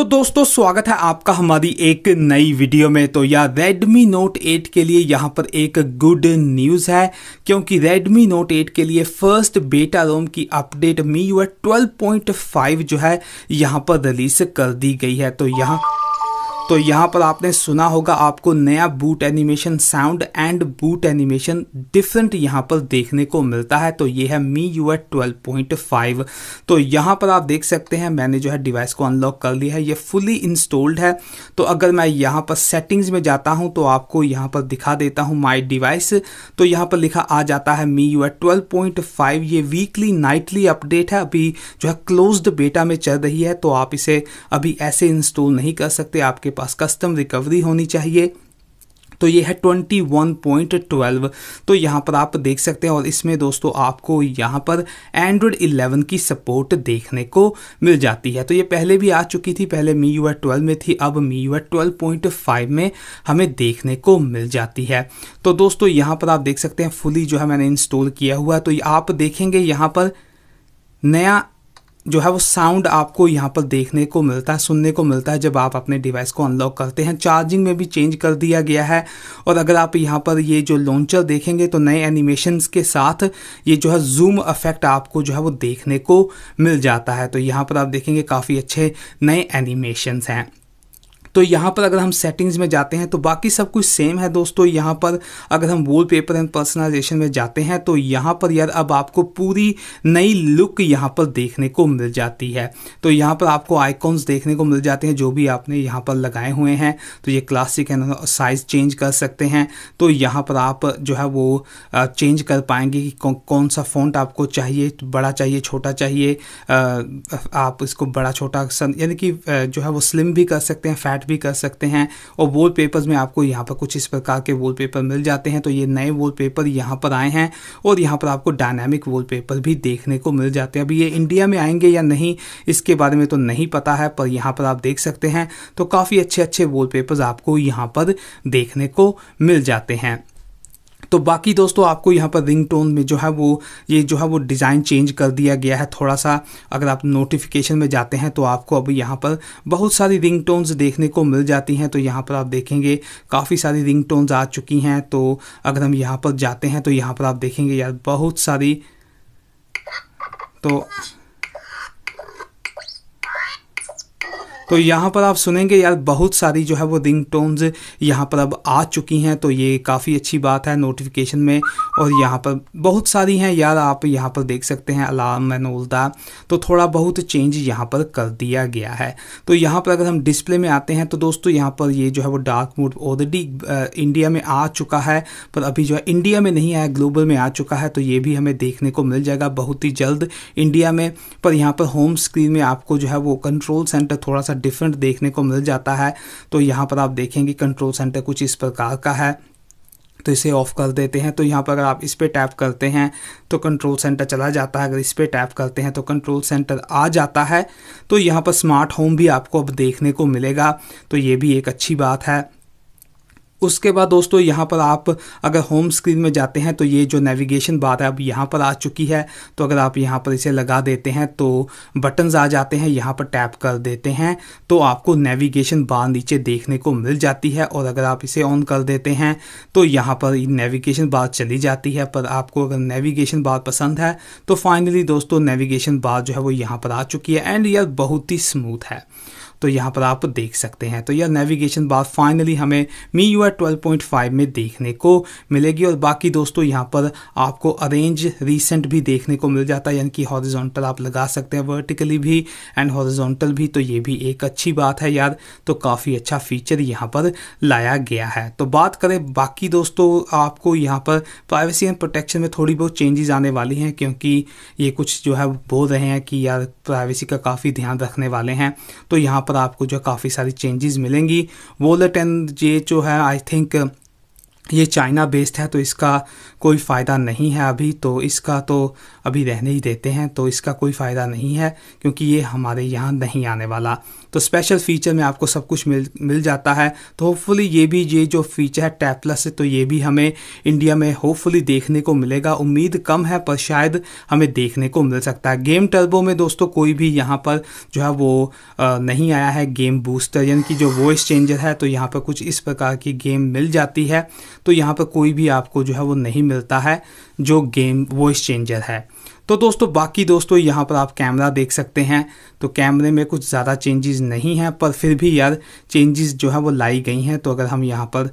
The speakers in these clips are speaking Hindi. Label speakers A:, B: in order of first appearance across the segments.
A: तो दोस्तों स्वागत है आपका हमारी एक नई वीडियो में तो या Redmi Note 8 के लिए यहाँ पर एक गुड न्यूज़ है क्योंकि Redmi Note 8 के लिए फर्स्ट बेटा रोम की अपडेट मी यू 12.5 जो है यहाँ पर रिलीज कर दी गई है तो यहाँ तो यहाँ पर आपने सुना होगा आपको नया boot animation sound and boot animation different यहाँ पर देखने को मिलता है तो ये है Mi U eight twelve point five तो यहाँ पर आप देख सकते हैं मैंने जो है डिवाइस को अनलॉक कर लिया है ये फुली इंस्टॉल्ड है तो अगर मैं यहाँ पर सेटिंग्स में जाता हूँ तो आपको यहाँ पर दिखा देता हूँ माई डिवाइस तो यहाँ पर लिखा आ जाता है Mi U eight twelve point five ये वीकली नाइटली अपडेट है अभी जो है क्लोज बेटा में चल रही है तो आप इसे अभी ऐसे इंस्टॉल नहीं कर सकते आपके पास कस्टम रिकवरी होनी चाहिए तो ये है ट्वेंटी वन पॉइंट ट्वेल्व तो यहाँ पर आप देख सकते हैं और इसमें दोस्तों आपको यहाँ पर एंड्रॉयड इलेवन की सपोर्ट देखने को मिल जाती है तो ये पहले भी आ चुकी थी पहले मी यू ट्वेल्व में थी अब Mi U twelve point five में हमें देखने को मिल जाती है तो दोस्तों यहाँ पर आप देख सकते हैं फुली जो है मैंने इंस्टॉल किया हुआ है तो आप देखेंगे यहाँ पर नया जो है वो साउंड आपको यहाँ पर देखने को मिलता है सुनने को मिलता है जब आप अपने डिवाइस को अनलॉक करते हैं चार्जिंग में भी चेंज कर दिया गया है और अगर आप यहाँ पर ये जो लॉन्चर देखेंगे तो नए एनिमेशन के साथ ये जो है जूम अफेक्ट आपको जो है वो देखने को मिल जाता है तो यहाँ पर आप देखेंगे काफ़ी अच्छे नए एनिमेशन हैं तो यहाँ पर अगर हम सेटिंग्स में जाते हैं तो बाकी सब कुछ सेम है दोस्तों यहाँ पर अगर हम वॉल पेपर एंड पर्सनलाइजेशन में जाते हैं तो यहाँ पर यार अब आपको पूरी नई लुक यहाँ पर देखने को मिल जाती है तो यहाँ पर आपको आइकॉन्स देखने को मिल जाते हैं जो भी आपने यहाँ पर लगाए हुए हैं तो ये क्लासिक है साइज चेंज कर सकते हैं तो यहाँ पर आप जो है वो चेंज कर पाएंगे कि कौन सा फ़ॉन्ट आपको चाहिए बड़ा चाहिए छोटा चाहिए आप इसको बड़ा छोटा यानी कि जो है वो स्लिम भी कर सकते हैं फैट भी कर सकते हैं और वॉल पेपर्स में आपको यहाँ पर कुछ इस प्रकार के वॉल पेपर मिल जाते हैं तो ये नए वॉल पेपर यहाँ पर आए हैं और यहाँ पर आपको डायनामिक वॉल पेपर भी देखने को मिल जाते हैं अभी ये इंडिया में आएंगे या नहीं इसके बारे में तो नहीं पता है पर यहाँ पर आप देख सकते हैं तो काफ़ी अच्छे अच्छे वॉल आपको यहाँ पर देखने को मिल जाते हैं तो बाकी दोस्तों आपको यहाँ पर रिंग टोन में जो है वो ये जो है वो डिज़ाइन चेंज कर दिया गया है थोड़ा सा अगर आप नोटिफिकेशन में जाते हैं तो आपको अब यहाँ पर बहुत सारी रिंग टोन्स देखने को मिल जाती हैं तो यहाँ पर आप देखेंगे काफ़ी सारी रिंग टोन्स आ चुकी हैं तो अगर हम यहाँ पर जाते हैं तो यहाँ पर आप देखेंगे यार बहुत सारी तो तो यहाँ पर आप सुनेंगे यार बहुत सारी जो है वो रिंग टोन्स यहाँ पर अब आ चुकी हैं तो ये काफ़ी अच्छी बात है नोटिफिकेशन में और यहाँ पर बहुत सारी हैं यार आप यहाँ पर देख सकते हैं अलार्म एंड ऑल तो थोड़ा बहुत चेंज यहाँ पर कर दिया गया है तो यहाँ पर अगर हम डिस्प्ले में आते हैं तो दोस्तों यहाँ पर ये जो है वो डार्क मूड ऑलरेडी इंडिया में आ चुका है पर अभी जो है इंडिया में नहीं आया ग्लोबल में आ चुका है तो ये भी हमें देखने को मिल जाएगा बहुत ही जल्द इंडिया में पर यहाँ पर होम स्क्रीन में आपको जो है वो कंट्रोल सेंटर थोड़ा सा डिफरेंट देखने को मिल जाता है तो यहाँ पर आप देखेंगे कंट्रोल सेंटर कुछ इस प्रकार का है तो इसे ऑफ़ कर देते हैं तो यहाँ पर अगर आप इस पर टैप करते हैं तो कंट्रोल सेंटर चला जाता है अगर इस पर टैप करते हैं तो कंट्रोल सेंटर आ जाता है तो यहाँ पर स्मार्ट होम भी आपको अब देखने को मिलेगा तो ये भी एक अच्छी बात है उसके बाद दोस्तों यहाँ पर आप अगर होम स्क्रीन में जाते हैं तो ये जो नेविगेशन बार है अब यहाँ पर आ चुकी है तो अगर आप यहाँ पर इसे लगा देते हैं तो बटन्स आ जाते हैं यहाँ पर टैप कर देते हैं तो आपको नेविगेशन बार नीचे देखने को मिल जाती है और अगर आप इसे ऑन कर देते हैं तो यहाँ पर नेविगेशन बार चली जाती है पर आपको अगर नेविगेशन बार पसंद है तो फाइनली दोस्तों नेविगेशन बार जो है वो यहाँ पर आ चुकी है एंड यह बहुत ही स्मूथ है तो यहाँ पर आप देख सकते हैं तो यह नेविगेशन बार फाइनली हमें मी यू आर ट्वेल्व में देखने को मिलेगी और बाकी दोस्तों यहाँ पर आपको अरेंज रिसेंट भी देखने को मिल जाता है यानी कि हॉरिजोंटल आप लगा सकते हैं वर्टिकली भी एंड हॉरिजोंटल भी तो ये भी एक अच्छी बात है यार तो काफ़ी अच्छा फीचर यहाँ पर लाया गया है तो बात करें बाकी दोस्तों आपको यहाँ पर प्राइवेसी एंड प्रोटेक्शन में थोड़ी बहुत चेंजेस आने वाली हैं क्योंकि ये कुछ जो है बोल रहे हैं कि यार प्राइवेसी का काफ़ी ध्यान रखने वाले हैं तो यहाँ पर आपको जो काफ़ी सारी चेंजेस मिलेंगी वॉलेट एंड ये जो है आई थिंक ये चाइना बेस्ड है तो इसका कोई फ़ायदा नहीं है अभी तो इसका तो अभी रहने ही देते हैं तो इसका कोई फ़ायदा नहीं है क्योंकि ये हमारे यहाँ नहीं आने वाला तो स्पेशल फीचर में आपको सब कुछ मिल मिल जाता है तो होपफुली ये भी ये जो फीचर है टैप प्लस तो ये भी हमें इंडिया में होपफुली देखने को मिलेगा उम्मीद कम है पर शायद हमें देखने को मिल सकता है गेम टर्बो में दोस्तों कोई भी यहाँ पर जो है वो नहीं आया है गेम बूस्टर यानी कि जो वॉइस चेंजर है तो यहाँ पर कुछ इस प्रकार की गेम मिल जाती है तो यहाँ पर कोई भी आपको जो है वो नहीं मिलता है जो गेम वॉइस चेंजर है तो दोस्तों बाकी दोस्तों यहाँ पर आप कैमरा देख सकते हैं तो कैमरे में कुछ ज़्यादा चेंजेस नहीं हैं पर फिर भी यार चेंजेस जो है वो लाई गई हैं तो अगर हम यहाँ पर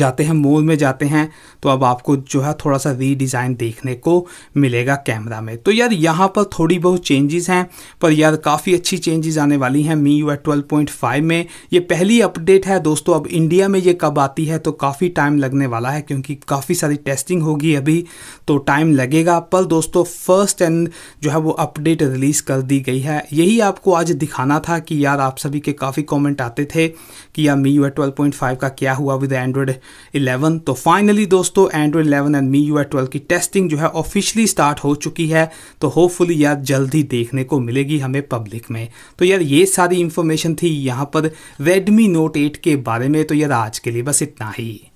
A: जाते हैं मोल में जाते हैं तो अब आपको जो है थोड़ा सा रीडिज़ाइन देखने को मिलेगा कैमरा में तो यार यहाँ पर थोड़ी बहुत चेंजेस हैं पर यार काफ़ी अच्छी चेंजेस आने वाली हैं Mi U eight twelve point five में ये पहली अपडेट है दोस्तों अब इंडिया में ये कब आती है तो काफ़ी टाइम लगने वाला है क्योंकि काफ़ी सारी टेस्टिंग होगी अभी तो टाइम लगेगा पर दोस्तों फर्स्ट एंड जो है वो अपडेट रिलीज़ कर दी गई है यही आपको आज दिखाना था कि यार आप सभी के काफ़ी कॉमेंट आते थे कि यार Mi U eight twelve point five का क्या हुआ विद एंड्रॉयड इलेवन तो फाइनली दोस्तों Android eleven and Mi U R twelve की टेस्टिंग जो है ऑफिशियली स्टार्ट हो चुकी है तो होपफुली यार जल्द ही देखने को मिलेगी हमें पब्लिक में तो यार ये सारी इंफॉर्मेशन थी यहाँ पर रेडमी नोट एट के बारे में तो यार आज के लिए बस इतना ही